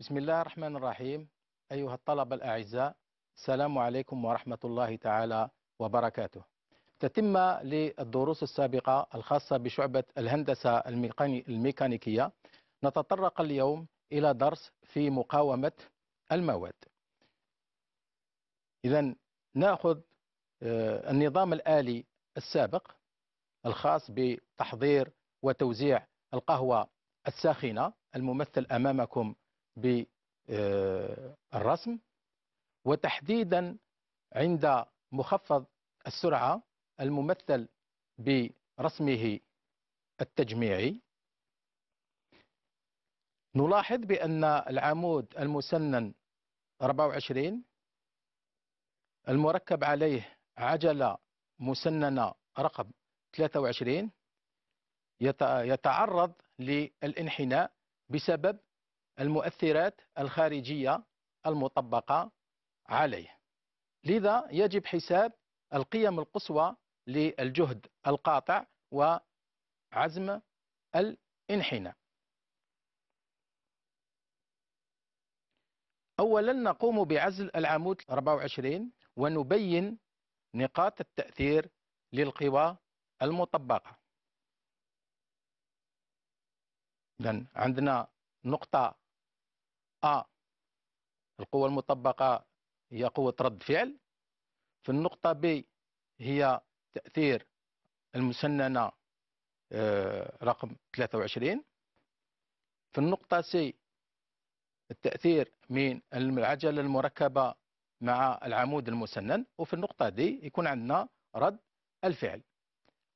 بسم الله الرحمن الرحيم أيها الطلبة الأعزاء السلام عليكم ورحمة الله تعالى وبركاته تتم للدروس السابقة الخاصة بشعبة الهندسة الميكانيكية نتطرق اليوم إلى درس في مقاومة المواد إذا نأخذ آه، النظام الآلي السابق الخاص بتحضير وتوزيع القهوة الساخنة الممثل أمامكم بالرسم وتحديدا عند مخفض السرعة الممثل برسمه التجميعي نلاحظ بأن العمود المسنن 24 المركب عليه عجلة مسننة رقم 23 يتعرض للانحناء بسبب المؤثرات الخارجية المطبقة عليه لذا يجب حساب القيم القصوى للجهد القاطع وعزم الانحناء أولا نقوم بعزل العمود 24 ونبين نقاط التأثير للقوى المطبقة إذن عندنا نقطة أ القوة المطبقة هي قوة رد فعل في النقطة ب هي تأثير المسننة رقم 23 في النقطة سي التأثير من العجلة المركبة مع العمود المسنن وفي النقطة دي يكون عندنا رد الفعل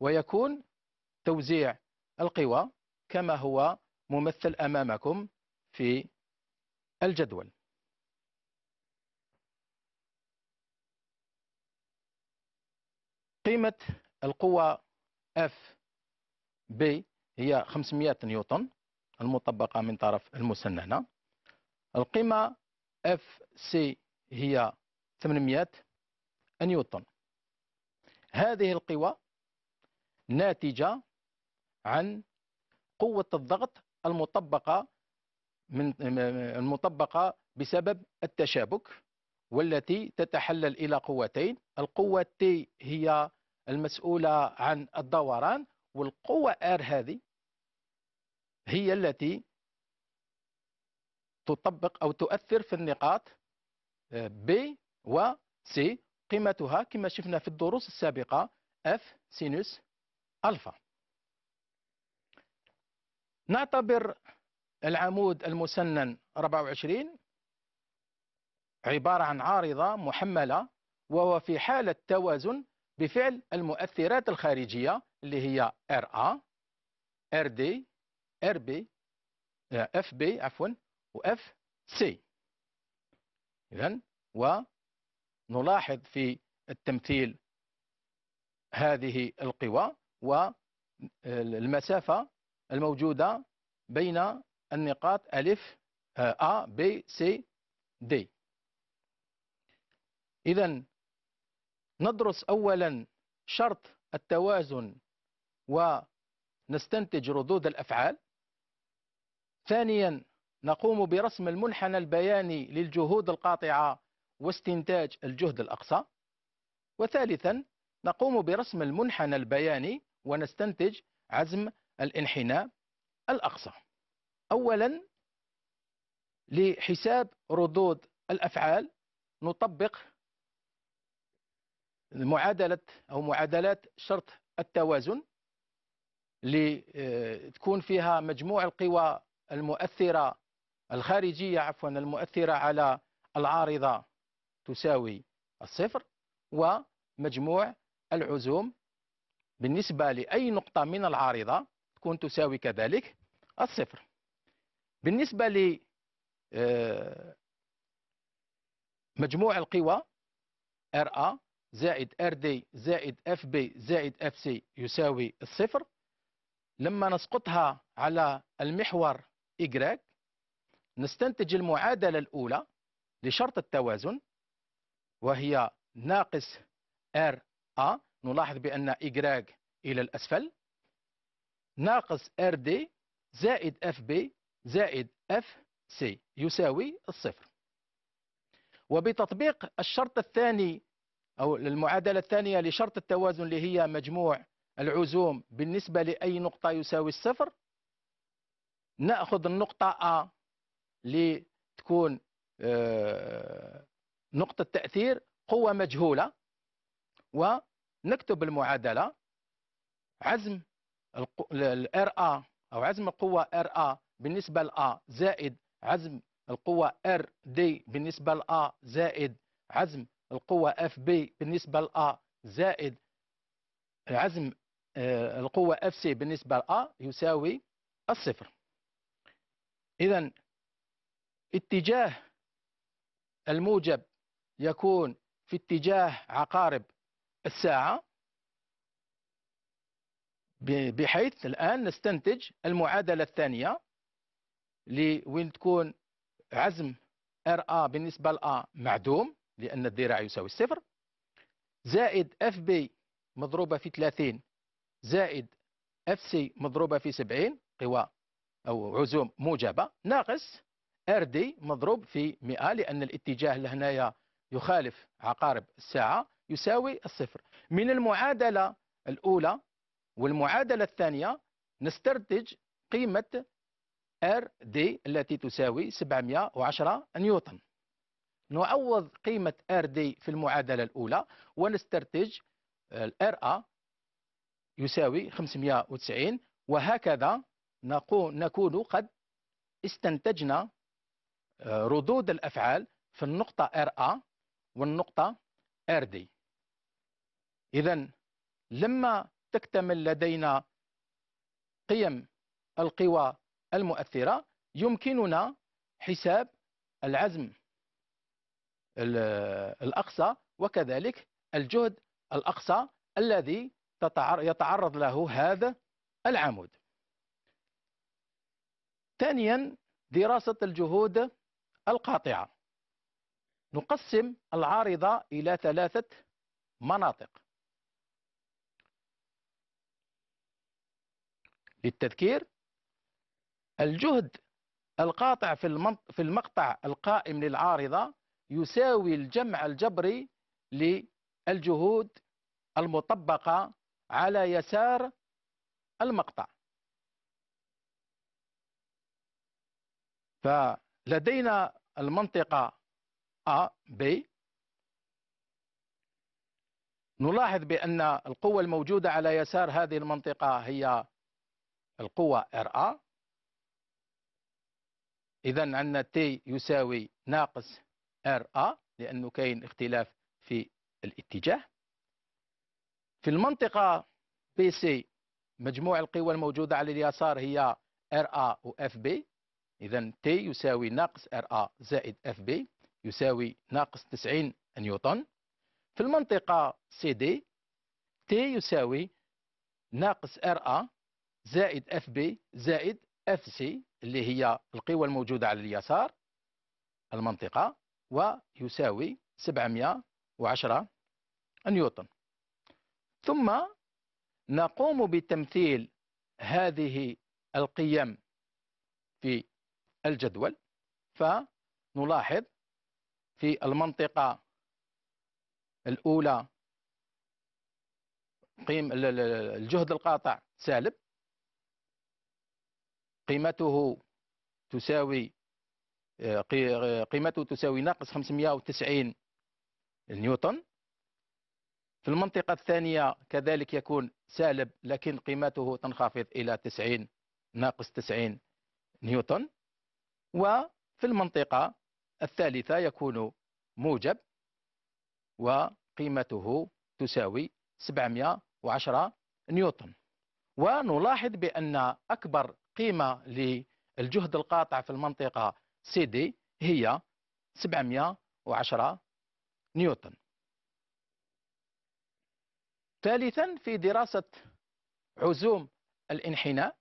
ويكون توزيع القوى كما هو ممثل أمامكم في الجدول قيمة القوة اف بي هي 500 نيوتن المطبقة من طرف المسننة القيمة اف سي هي 800 نيوتن هذه القوى ناتجة عن قوة الضغط المطبقة من المطبقة بسبب التشابك والتي تتحلل إلى قوتين القوة T هي المسؤولة عن الدوران والقوة R هذه هي التي تطبق أو تؤثر في النقاط B و C قيمتها كما شفنا في الدروس السابقة F سينوس ألفا نعتبر العمود المسنن 24 عبارة عن عارضة محملة وهو في حالة توازن بفعل المؤثرات الخارجية اللي هي RA RD RB FB عفوا و FC إذا ونلاحظ في التمثيل هذه القوى والمسافة الموجودة بين النقاط ألف آه، أ ب س د إذا ندرس أولا شرط التوازن ونستنتج ردود الأفعال ثانيا نقوم برسم المنحنى البياني للجهود القاطعة واستنتاج الجهد الأقصى وثالثا نقوم برسم المنحنى البياني ونستنتج عزم الانحناء الأقصى أولا لحساب ردود الأفعال نطبق معادلة أو معادلات شرط التوازن لتكون آه، فيها مجموع القوى المؤثرة الخارجية عفوا المؤثرة على العارضة تساوي الصفر ومجموع العزوم بالنسبة لأي نقطة من العارضة تكون تساوي كذلك الصفر بالنسبة ل آه، مجموع القوى RA زائد RD زائد FB زائد FC يساوي الصفر لما نسقطها على المحور Y نستنتج المعادلة الأولى لشرط التوازن وهي ناقص RA نلاحظ بأن Y إلى الأسفل ناقص RD زائد FB زائد اف سي يساوي الصفر وبتطبيق الشرط الثاني أو المعادلة الثانية لشرط التوازن اللي هي مجموع العزوم بالنسبة لأي نقطة يساوي الصفر نأخذ النقطة اللي لتكون آه، نقطة تأثير قوة مجهولة ونكتب المعادلة عزم ال ا أو عزم القوة ا بالنسبة لأ A زائد عزم القوة R D بالنسبة لأ A زائد عزم القوة اف بي بالنسبة لأ A زائد عزم آه، القوة اف سي بالنسبة لأ A يساوي الصفر إذا اتجاه الموجب يكون في اتجاه عقارب الساعة بحيث الآن نستنتج المعادلة الثانية لوين تكون عزم ار ا بالنسبه ل ا معدوم لان الذراع يساوي الصفر زائد اف بي مضروبه في 30 زائد اف سي مضروبه في 70 قوى او عزوم موجبه ناقص ار دي مضروب في 100 لان الاتجاه لهنايا يخالف عقارب الساعه يساوي الصفر من المعادله الاولى والمعادله الثانيه نستنتج قيمه ار دي التي تساوي 710 نيوتن نعوض قيمة ار دي في المعادلة الأولى ونسترتج الار ا يساوي 590 وهكذا نكون قد استنتجنا آه، ردود الأفعال في النقطة ار ا والنقطة ار دي إذا لما تكتمل لدينا قيم القوى المؤثرة يمكننا حساب العزم الأقصى وكذلك الجهد الأقصى الذي يتعرض له هذا العمود ثانيا دراسة الجهود القاطعة نقسم العارضة إلى ثلاثة مناطق للتذكير الجهد القاطع في في المقطع القائم للعارضة يساوي الجمع الجبري للجهود المطبقة على يسار المقطع فلدينا المنطقة A B نلاحظ بأن القوة الموجودة على يسار هذه المنطقة هي القوة ا إذا عندنا تي يساوي ناقص ار ا لأنه كاين اختلاف في الاتجاه في المنطقة بي سي مجموع القوى الموجودة على اليسار هي ار ا و اف بي إذا تي يساوي ناقص ار ا زائد اف بي يساوي ناقص 90 نيوتن في المنطقة سي دي تي يساوي ناقص ار ا زائد اف بي زائد اف سي اللي هي القوى الموجودة على اليسار المنطقة ويساوي 710 نيوتن ثم نقوم بتمثيل هذه القيم في الجدول فنلاحظ في المنطقة الأولى قيم الجهد القاطع سالب قيمته تساوي آه، آه، قيمته تساوي ناقص 590 نيوتن في المنطقة الثانية كذلك يكون سالب لكن قيمته تنخفض إلى 90 ناقص 90 نيوتن وفي المنطقة الثالثة يكون موجب وقيمته تساوي 710 نيوتن ونلاحظ بأن أكبر قيمة للجهد القاطع في المنطقة سي دي هي 710 نيوتن ثالثا في دراسة عزوم الانحناء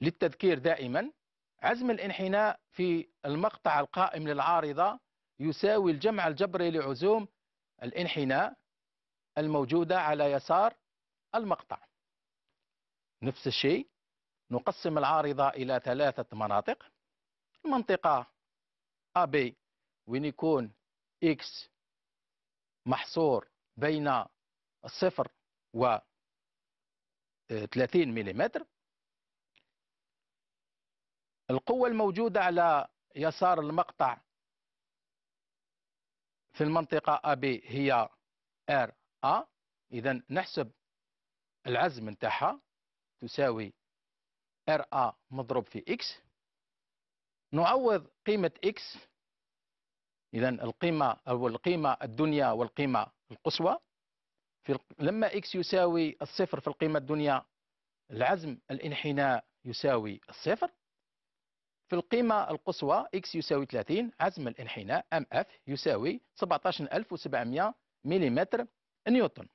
للتذكير دائما عزم الانحناء في المقطع القائم للعارضة يساوي الجمع الجبري لعزوم الانحناء الموجودة على يسار المقطع نفس الشيء نقسم العارضة إلى ثلاثة مناطق منطقة AB وين يكون X محصور بين الصفر و 30 ملم القوة الموجودة على يسار المقطع في المنطقة AB هي RA إذا نحسب العزم نتاعها تساوي ا مضروب في اكس نعوض قيمة اكس إذا القيمة أو القيمة الدنيا والقيمة القصوى في لما اكس يساوي الصفر في القيمة الدنيا العزم الانحناء يساوي الصفر في القيمة القصوى X يساوي 30 عزم الانحناء MF يساوي 17700 ملم نيوتن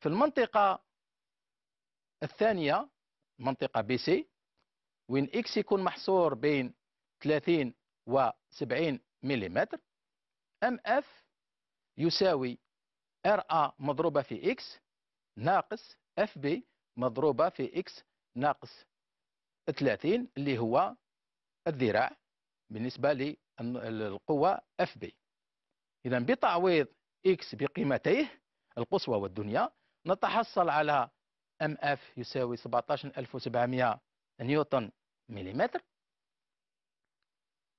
في المنطقة الثانية منطقة بي سي وين إكس يكون محصور بين 30 و 70 ملم ام اف يساوي ار ا مضروبه في اكس ناقص اف بي مضروبه في اكس ناقص 30 اللي هو الذراع بالنسبه للقوه اف بي اذا بتعويض اكس بقيمتيه القصوى والدنيا نتحصل على ام اف يساوي 17700 نيوتن مليمتر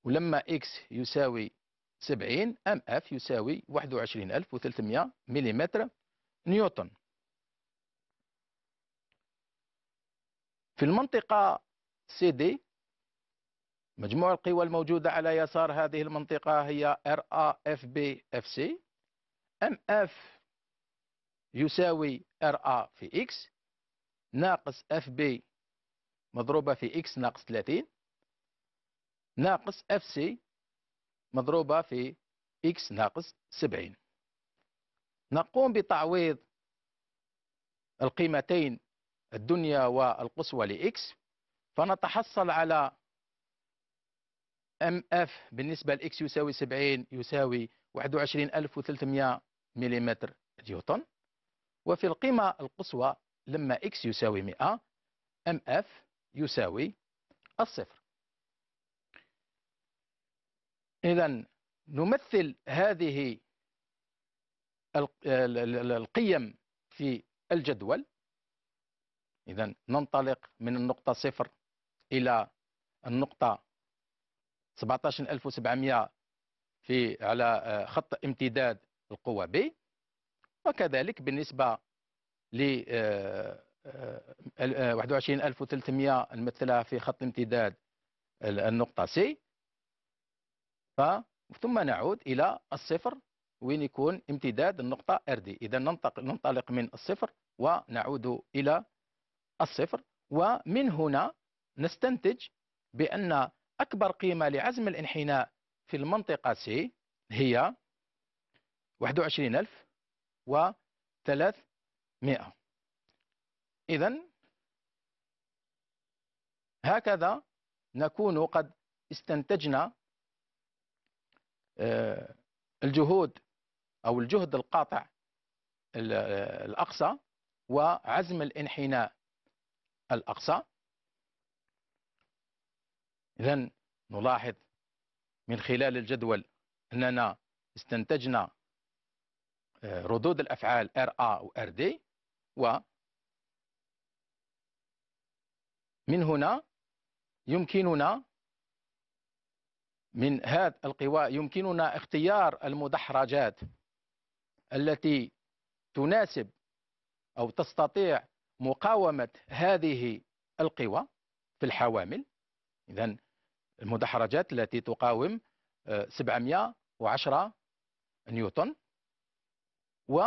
ولما اكس يساوي 70 ام اف يساوي 21300 مليمتر نيوتن في المنطقة سي دي مجموع القوى الموجودة على يسار هذه المنطقة هي ار اف اف بي سي ام اف يساوي RA في اكس ناقص اف بي مضروبة في اكس ناقص 30 ناقص اف سي مضروبة في اكس ناقص 70 نقوم بتعويض القيمتين الدنيا والقصوى لإكس فنتحصل على ام اف بالنسبة لإكس يساوي 70 يساوي 21300 ملم نيوتن وفي القيمة القصوى لما إكس يساوي 100 ام اف يساوي الصفر إذا نمثل هذه القيم في الجدول إذا ننطلق من النقطة صفر إلى النقطة 17700 في على خط امتداد القوة B وكذلك بالنسبة ل 21300 آه، آه، آه، نمثلها في خط امتداد النقطة سي ثم نعود إلى الصفر وين يكون امتداد النقطة ار دي إذا ننطلق من الصفر ونعود إلى الصفر ومن هنا نستنتج بأن أكبر قيمة لعزم الانحناء في المنطقة سي هي 21000 و 3 مئة إذا هكذا نكون قد استنتجنا آه، الجهود أو الجهد القاطع آه، الأقصى وعزم الانحناء الأقصى إذا نلاحظ من خلال الجدول أننا استنتجنا آه، ردود الأفعال RA و RD و من هنا يمكننا من هذا القواء يمكننا اختيار المدحرجات التي تناسب أو تستطيع مقاومة هذه القوى في الحوامل إذا المدحرجات التي تقاوم 710 آه، نيوتن و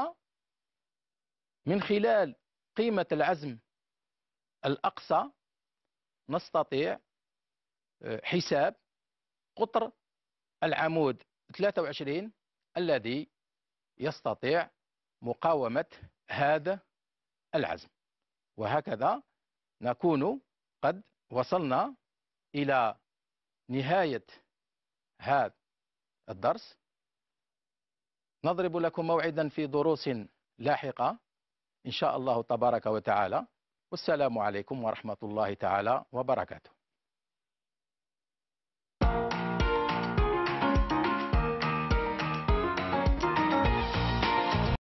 من خلال قيمة العزم الأقصى نستطيع آه، حساب قطر العمود 23 الذي يستطيع مقاومة هذا العزم وهكذا نكون قد وصلنا إلى نهاية هذا الدرس نضرب لكم موعدا في دروس لاحقة إن شاء الله تبارك وتعالى والسلام عليكم ورحمة الله تعالى وبركاته